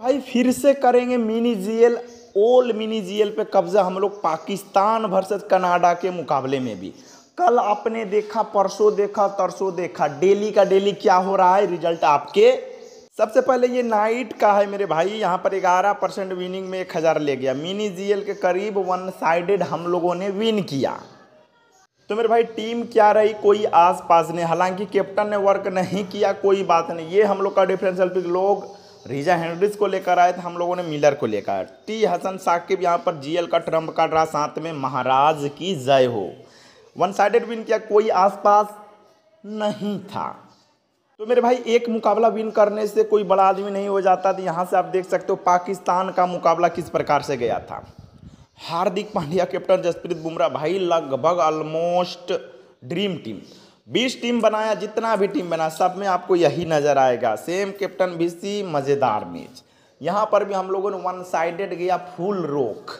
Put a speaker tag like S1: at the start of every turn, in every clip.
S1: भाई फिर से करेंगे मिनी जीएल ओल मिनी जीएल पे कब्जा हम लोग पाकिस्तान वर्सेस कनाडा के मुकाबले में भी कल आपने देखा परसों देखा तरसों देखा डेली का डेली क्या हो रहा है रिजल्ट आपके सबसे पहले ये नाइट का है मेरे भाई यहाँ पर 11 परसेंट विनिंग में एक हज़ार ले गया मिनी जीएल के करीब वन साइडेड हम लोगों ने विन किया तो मेरे भाई टीम क्या रही कोई आस पास नहीं हालांकि कैप्टन ने वर्क नहीं किया कोई बात नहीं ये हम लोग का डिफरेंस लोग रिजा हेनरिस को लेकर आए थे हम लोगों ने मिलर को लेकर टी हसन साकिब यहाँ पर जीएल का ट्रम्प काट रहा साथ में महाराज की जय हो वन साइडेड विन किया कोई आसपास नहीं था तो मेरे भाई एक मुकाबला विन करने से कोई बड़ा आदमी नहीं हो जाता था यहाँ से आप देख सकते हो पाकिस्तान का मुकाबला किस प्रकार से गया था हार्दिक पांड्या कैप्टन जसप्रीत बुमराह भाई लगभग ऑलमोस्ट ड्रीम टीम बीस टीम बनाया जितना भी टीम बना सब में आपको यही नज़र आएगा सेम कैप्टन बीसी मज़ेदार मैच यहाँ पर भी हम लोगों ने वन साइडेड गया फुल रोक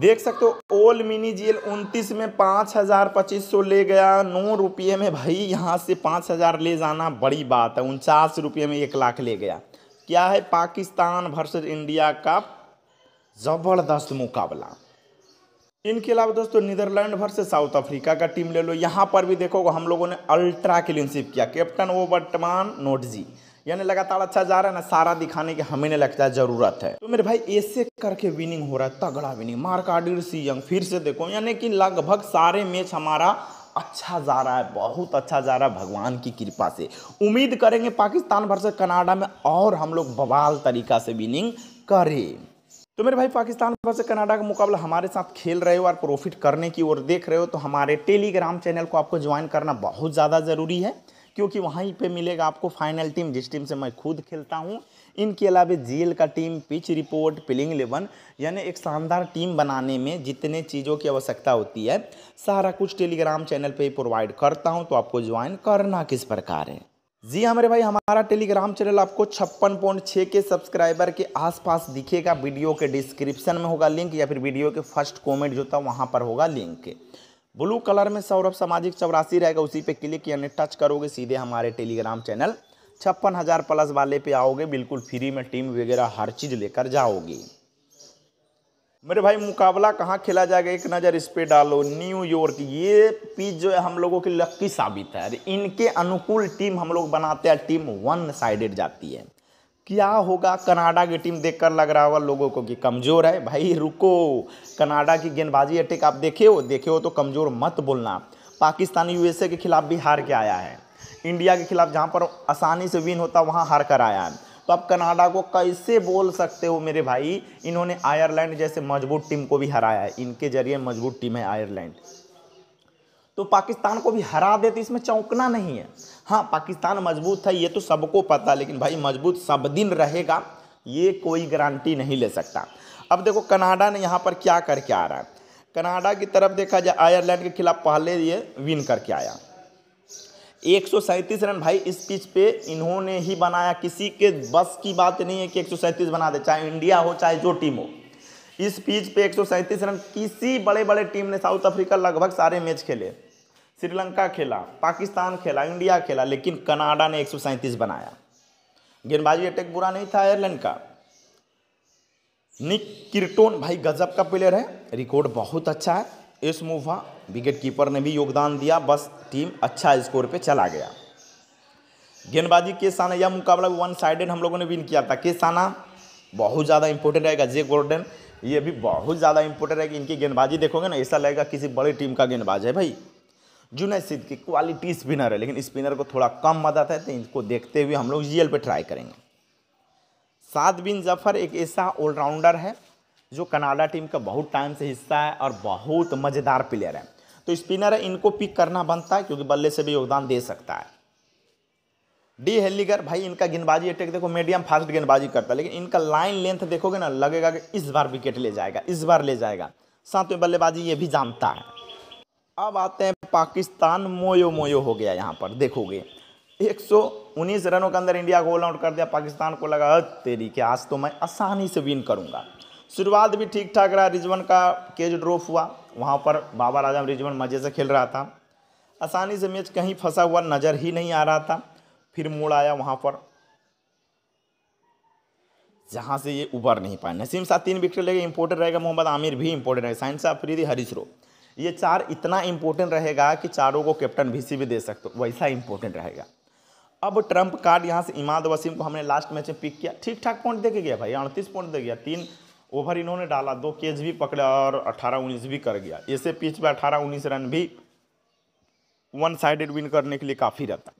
S1: देख सकते हो ओल मिनी जेल उनतीस में पाँच हज़ार पच्चीस सौ ले गया नौ रुपये में भाई यहाँ से पाँच हज़ार ले जाना बड़ी बात है उनचास रुपये में एक लाख ले गया क्या है पाकिस्तान वर्सेज इंडिया का ज़बरदस्त मुकाबला इनके अलावा दोस्तों नीदरलैंड वर्सेस साउथ अफ्रीका का टीम ले लो यहाँ पर भी देखो हम लोगों ने अल्ट्रा क्लीनशिप किया कैप्टन वो वर्तमान नोटजी यानी लगातार अच्छा जा रहा है ना सारा दिखाने की हमें नहीं लगता है जरूरत है तो मेरे भाई ऐसे करके विनिंग हो रहा है तगड़ा विनिंग मार्क आडिर सी यंग फिर से देखो यानी कि लगभग सारे मैच हमारा अच्छा जा रहा है बहुत अच्छा जा रहा है भगवान की कृपा से उम्मीद करेंगे पाकिस्तान भर से कनाडा में और हम लोग बवाल तरीका से विनिंग करें तो मेरे भाई पाकिस्तान वर्ष कनाडा का मुकाबला हमारे साथ खेल रहे हो और प्रॉफिट करने की ओर देख रहे हो तो हमारे टेलीग्राम चैनल को आपको ज्वाइन करना बहुत ज़्यादा ज़रूरी है क्योंकि वहीं पे मिलेगा आपको फाइनल टीम जिस टीम से मैं खुद खेलता हूँ इनके अलावा जीएल का team pitch report playing eleven यानी एक शानदार टीम बनाने में जितने चीज़ों की आवश्यकता होती है सारा कुछ टेलीग्राम चैनल पर ही प्रोवाइड करता हूँ तो आपको ज्वाइन करना किस प्रकार है जी हाँ मेरे भाई हमारा टेलीग्राम चैनल आपको छप्पन पॉइंट छः के सब्सक्राइबर के आसपास दिखेगा वीडियो के डिस्क्रिप्शन में होगा लिंक या फिर वीडियो के फर्स्ट कमेंट जो था वहाँ पर होगा लिंक ब्लू कलर में सौरभ सामाजिक चौरासी रहेगा उसी पे क्लिक यानी टच करोगे सीधे हमारे टेलीग्राम चैनल छप्पन हज़ार प्लस वाले पे आओगे बिल्कुल फ्री में टीम वगैरह हर चीज़ लेकर जाओगे मेरे भाई मुकाबला कहाँ खेला जाएगा एक नज़र इस पे डालो न्यूयॉर्क ये पिच जो है हम लोगों की लक्की साबित है इनके अनुकूल टीम हम लोग बनाते हैं टीम वन साइडेड जाती है क्या होगा कनाडा की टीम देखकर लग रहा होगा लोगों को कि कमज़ोर है भाई रुको कनाडा की गेंदबाजी अटैक आप देखे हो देखे हो तो कमज़ोर मत बोलना पाकिस्तान यूएसए के खिलाफ भी हार के आया है इंडिया के खिलाफ जहाँ पर आसानी से विन होता वहाँ हार कर आया है तो आप कनाडा को कैसे बोल सकते हो मेरे भाई इन्होंने आयरलैंड जैसे मजबूत टीम को भी हराया है इनके जरिए मजबूत टीम है आयरलैंड तो पाकिस्तान को भी हरा देते इसमें चौंकना नहीं है हाँ पाकिस्तान मजबूत है ये तो सबको पता लेकिन भाई मजबूत सब दिन रहेगा ये कोई गारंटी नहीं ले सकता अब देखो कनाडा ने यहाँ पर क्या करके आ रहा है कनाडा की तरफ देखा जाए आयरलैंड के खिलाफ पहले ये विन करके आया एक रन भाई इस पिच पे इन्होंने ही बनाया किसी के बस की बात नहीं है कि एक बना दे चाहे इंडिया हो चाहे जो टीम हो इस पिच पे एक रन किसी बड़े बड़े टीम ने साउथ अफ्रीका लगभग सारे मैच खेले श्रीलंका खेला पाकिस्तान खेला इंडिया खेला लेकिन कनाडा ने एक बनाया गेंदबाजी अटैक बुरा नहीं था आयरलैंड का निक किरटोन भाई गजब का प्लेयर है रिकॉर्ड बहुत अच्छा है मूव मूफा विकेट कीपर ने भी योगदान दिया बस टीम अच्छा स्कोर पे चला गया गेंदबाजी के साना यह मुकाबला वन साइडेड हम लोगों ने विन किया था के साना बहुत ज़्यादा इंपॉर्टेंट रहेगा जे गोल्डन ये भी बहुत ज़्यादा इंपॉर्टेंट रहेगा इनकी गेंदबाजी देखोगे ना ऐसा लगेगा किसी बड़ी टीम का गेंदबाज है भाई जुनेद सिद्ध की क्वालिटी स्पिनर है लेकिन स्पिनर को थोड़ा कम मदद है तो इनको देखते हुए हम लोग जी पे ट्राई करेंगे सात बिन जफर एक ऐसा ऑलराउंडर है जो कनाडा टीम का बहुत टाइम से हिस्सा है और बहुत मज़ेदार प्लेयर है तो स्पिनर है इनको पिक करना बनता है क्योंकि बल्ले से भी योगदान दे सकता है डी हेलीगर भाई इनका गेंदबाजी अटैक देखो मीडियम फास्ट गेंदबाजी करता है लेकिन इनका लाइन लेंथ देखोगे ना लगेगा कि इस बार विकेट ले जाएगा इस बार ले जाएगा साथ में बल्लेबाजी ये भी जानता है अब आते हैं पाकिस्तान मोयो मोयो हो गया यहाँ पर देखोगे 119 रनों के अंदर इंडिया को ऑल आउट कर दिया पाकिस्तान को लगा तेरी के आज तो मैं आसानी से विन करूँगा शुरुआत भी ठीक ठाक रहा रिजवन का केज ड्रॉप हुआ वहाँ पर बाबर आजम रिजवन मज़े से खेल रहा था आसानी से मैच कहीं फंसा हुआ नज़र ही नहीं आ रहा था फिर मोड़ आया वहाँ पर जहाँ से ये उबर नहीं पाए नसीम साहब तीन विकेट लेके इम्पोर्टेंट रहेगा मोहम्मद आमिर भी इम्पोर्टेंट रहेगा साइंस अफरीदी हरीश रो ये चार इतना इम्पोर्टेंट रहेगा कि चारों को कैप्टन भी भी दे सकते हो वैसा इम्पोर्टेंट रहेगा अब ट्रम्प कार्ड यहाँ से इमाद वसीम को हमने लास्ट मैच में पिक किया ठीक ठाक पॉइंट दे गया भाई अड़तीस पॉइंट दे गया तीन ओवर इन्होंने डाला दो केज भी पकड़ा और अठारह उन्नीस भी कर गया ऐसे पिच पर अठारह उन्नीस रन भी वन साइडेड विन करने के लिए काफ़ी रहता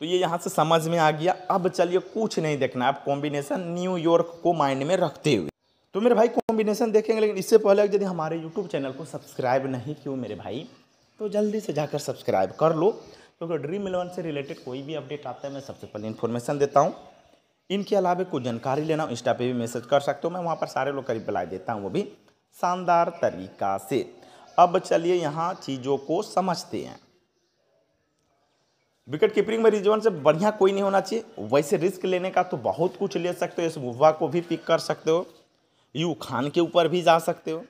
S1: तो ये यहाँ से समझ में आ गया अब चलिए कुछ नहीं देखना आप कॉम्बिनेशन न्यूयॉर्क को माइंड में रखते हुए तो मेरे भाई कॉम्बिनेशन देखेंगे लेकिन इससे पहले यदि हमारे यूट्यूब चैनल को सब्सक्राइब नहीं किया मेरे भाई तो जल्दी से जाकर सब्सक्राइब कर लो क्योंकि तो ड्रीम इलेवन से रिलेटेड कोई भी अपडेट आता है मैं सबसे पहले इन्फॉर्मेशन देता हूँ इनके अलावा कुछ जानकारी लेना हो इंस्टा पर भी मैसेज कर सकते हो मैं वहाँ पर सारे लोग का रिप्लाई देता हूँ वो भी शानदार तरीका से अब चलिए यहाँ चीज़ों को समझते हैं विकेट कीपरिंग में रिजवन से बढ़िया कोई नहीं होना चाहिए वैसे रिस्क लेने का तो बहुत कुछ ले सकते हो इस गुब्बा को भी पिक कर सकते हो यू खान के ऊपर भी जा सकते हो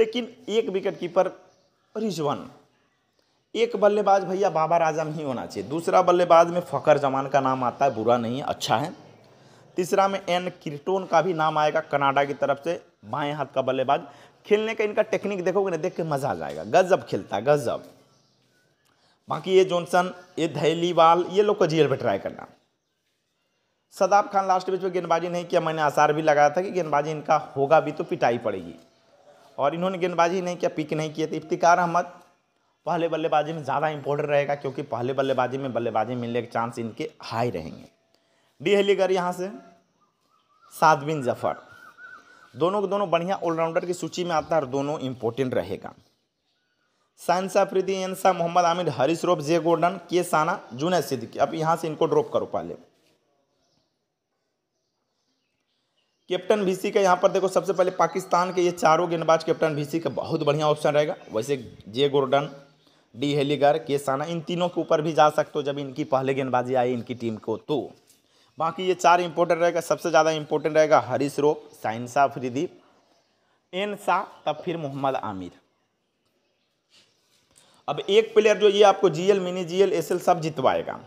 S1: लेकिन एक विकेट कीपर रिजवन एक बल्लेबाज भैया बाबा आजम ही होना चाहिए दूसरा बल्लेबाज में फ़कर जमान का नाम आता है बुरा नहीं है अच्छा है तीसरा में एन क्रिटोन का भी नाम आएगा कनाडा की तरफ से बाएं हाथ का बल्लेबाज खेलने का इनका टेक्निक देखोगे ना देख के मज़ा आ जाएगा गजब खेलता गजब बाकी ये जॉनसन ये धैलीवाल ये लोग को जीएल पर ट्राई करना सदाब खान लास्ट बीच में गेंदबाजी नहीं किया मैंने आसार भी लगाया था कि गेंदबाजी इनका होगा भी तो पिटाई पड़ेगी और इन्होंने गेंदबाजी नहीं किया पिक नहीं किया तो इफ्तिकार अहमद पहले बल्लेबाजी में ज़्यादा इंपॉर्टेंट रहेगा क्योंकि पहले बल्लेबाजी में बल्लेबाजी मिलने के चांस इनके हाई रहेंगे डी हेलीगर यहाँ से सादबिन जफर दोनों के दोनों बढ़िया ऑलराउंडर की सूची में आता है और दोनों इंपॉर्टेंट रहेगा साइंस प्रीति एनसा मोहम्मद आमिर हरीश रोफ जे गोर्डन के साना जुनेद सिद्दीकी अब यहाँ से इनको ड्रॉप करो पहले कैप्टन भीसी का यहाँ पर देखो सबसे पहले पाकिस्तान के ये चारों गेंदबाज कैप्टन भीसी का बहुत बढ़िया ऑप्शन रहेगा वैसे जे गोर्डन डी हेलीगर के साना इन तीनों के ऊपर भी जा सकते हो जब इनकी पहले गेंदबाजी आई इनकी टीम को तो बाकी ये चार इंपॉर्टेंट रहेगा सबसे ज़्यादा इंपॉर्टेंट रहेगा हरीश रोप साइन शाह फ्रीदी एन शाह तब फिर मोहम्मद आमिर अब एक प्लेयर जो ये आपको जीएल मिनी जीएल एसएल सब जितवाएगा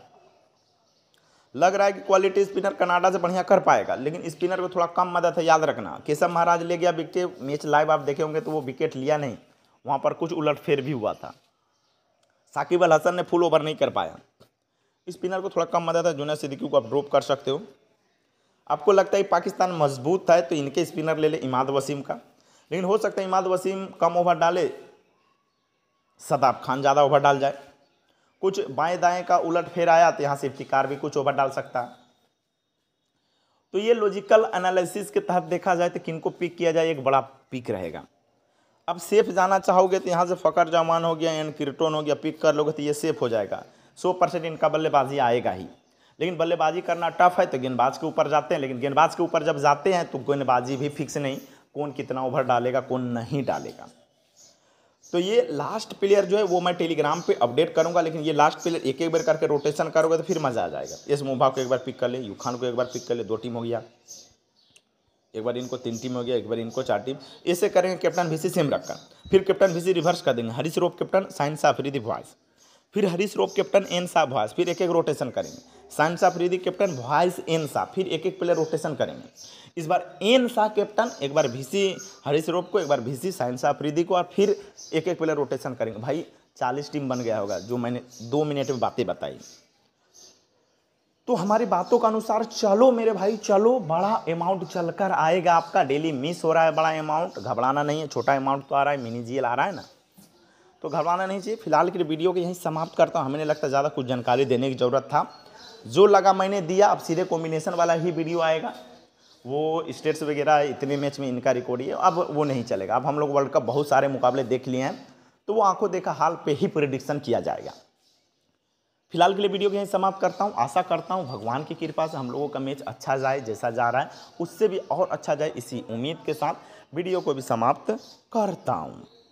S1: लग रहा है कि क्वालिटी स्पिनर कनाडा से बढ़िया कर पाएगा लेकिन स्पिनर को थोड़ा कम मदद है याद रखना केशव महाराज ले गया विकेट मैच लाइव आप देखे होंगे तो वो विकेट लिया नहीं वहाँ पर कुछ उलटफेर भी हुआ था साकिब अल हसन ने फुल ओवर नहीं कर पाया स्पिनर को थोड़ा कम मजा था जुना सिद्दीकी को आप ड्रॉप कर सकते हो आपको लगता है पाकिस्तान मजबूत था तो इनके स्पिनर ले ले इमाद वसीम का लेकिन हो सकता है इमाद वसीम कम ओवर डाले सदाब खान ज़्यादा ओवर डाल जाए कुछ बाएं दाएं का उलट फेर आया तो यहाँ सेफ्टी कार भी कुछ ओवर डाल सकता है तो ये लॉजिकल एनालिसिस के तहत देखा जाए तो किन को पिक किया जाए एक बड़ा पिक रहेगा अब सेफ जाना चाहोगे तो यहाँ से फ़कर जमान हो गया एंड किरटोन हो गया पिक कर लोगे तो ये सेफ हो जाएगा सौ परसेंट इनका बल्लेबाजी आएगा ही लेकिन बल्लेबाजी करना टफ है तो गेंदबाज के ऊपर जाते हैं लेकिन गेंदबाज के ऊपर जब जाते हैं तो गेंदबाजी भी फिक्स नहीं कौन कितना ओवर डालेगा कौन नहीं डालेगा तो ये लास्ट प्लेयर जो है वो मैं टेलीग्राम पे अपडेट करूंगा लेकिन ये लास्ट प्लेयर एक एक बार करके रोटेशन करोगे तो फिर मज़ा आ जाएगा इस मुंबा को एक बार पिक कर ले यू खान को एक बार पिक कर ले दो टीम हो गया एक बार इनको तीन टीम हो गया एक बार इनको चार टीम ऐसे करेंगे कैप्टन भिसी सेम रखकर फिर कैप्टन भिसी रिवर्स कर देंगे हरीश रोप कैप्टन साइंस आफरीदी वॉइस फिर हरीश रोप कैप्टन एन साहब भॉयस फिर एक एक रोटेशन करेंगे साइन साहब रिदी कैप्टन वॉइस एन साहब फिर एक एक प्लेयर रोटेशन करेंगे इस बार एन शाह कैप्टन एक बार भीसी हरीश रोप को एक बार भीसी साइन साहब रिदी को और फिर एक एक प्लेयर रोटेशन करेंगे भाई चालीस टीम बन गया होगा जो मैंने दो मिनट में बातें बताई तो हमारी बातों के अनुसार चलो मेरे भाई चलो बड़ा अमाउंट चल कर आएगा आपका डेली मिस हो रहा है बड़ा अमाउंट घबराना नहीं है छोटा अमाउंट तो आ रहा है मिनी जीएल आ रहा है ना तो घबराना नहीं चाहिए फिलहाल के लिए वीडियो को यहीं समाप्त करता हूँ हमें नहीं लगता ज़्यादा कुछ जानकारी देने की ज़रूरत था जो लगा मैंने दिया अब सीधे कॉम्बिनेशन वाला ही वीडियो आएगा वो स्टेट्स वगैरह इतने मैच में इनका रिकॉर्ड है अब वो नहीं चलेगा अब हम लोग वर्ल्ड कप बहुत सारे मुकाबले देख लिए हैं तो वो आंखों देखा हाल पे ही प्रिडिक्शन किया जाएगा फिलहाल के लिए वीडियो को यहीं समाप्त करता हूँ आशा करता हूँ भगवान की कृपा से हम लोगों का मैच अच्छा जाए जैसा जा रहा है उससे भी और अच्छा जाए इसी उम्मीद के साथ वीडियो को भी समाप्त करता हूँ